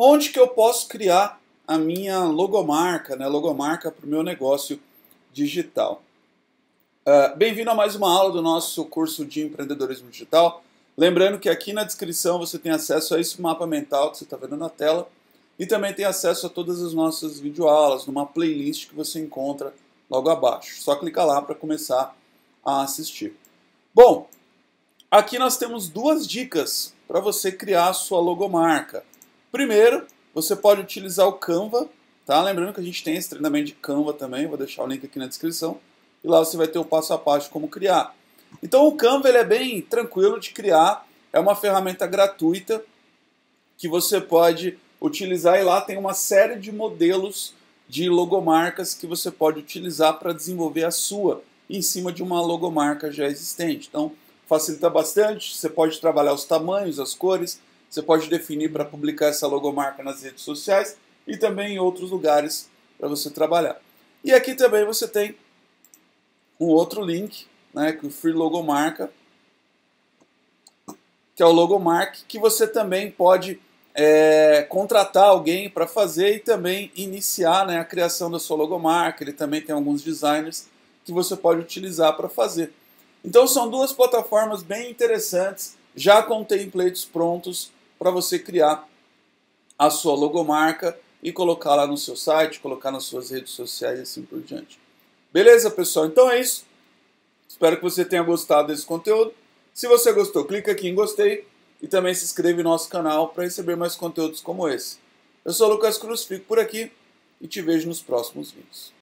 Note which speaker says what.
Speaker 1: onde que eu posso criar a minha logomarca, né? Logomarca para o meu negócio digital. Uh, Bem-vindo a mais uma aula do nosso curso de empreendedorismo digital. Lembrando que aqui na descrição você tem acesso a esse mapa mental que você está vendo na tela e também tem acesso a todas as nossas videoaulas numa playlist que você encontra logo abaixo. Só clica lá para começar a assistir. Bom, aqui nós temos duas dicas para você criar a sua logomarca. Primeiro, você pode utilizar o Canva, tá? Lembrando que a gente tem esse treinamento de Canva também, vou deixar o link aqui na descrição. E lá você vai ter o passo a passo de como criar. Então o Canva ele é bem tranquilo de criar, é uma ferramenta gratuita que você pode utilizar e lá tem uma série de modelos de logomarcas que você pode utilizar para desenvolver a sua em cima de uma logomarca já existente. Então facilita bastante, você pode trabalhar os tamanhos, as cores, você pode definir para publicar essa logomarca nas redes sociais e também em outros lugares para você trabalhar. E aqui também você tem um outro link, né, com o Free Logomarca, que é o Logomark, que você também pode é, contratar alguém para fazer e também iniciar né, a criação da sua logomarca. Ele também tem alguns designers que você pode utilizar para fazer. Então são duas plataformas bem interessantes, já com templates prontos para você criar a sua logomarca e colocar lá no seu site, colocar nas suas redes sociais e assim por diante. Beleza, pessoal? Então é isso. Espero que você tenha gostado desse conteúdo. Se você gostou, clica aqui em gostei e também se inscreve no nosso canal para receber mais conteúdos como esse. Eu sou o Lucas Cruz, fico por aqui e te vejo nos próximos vídeos.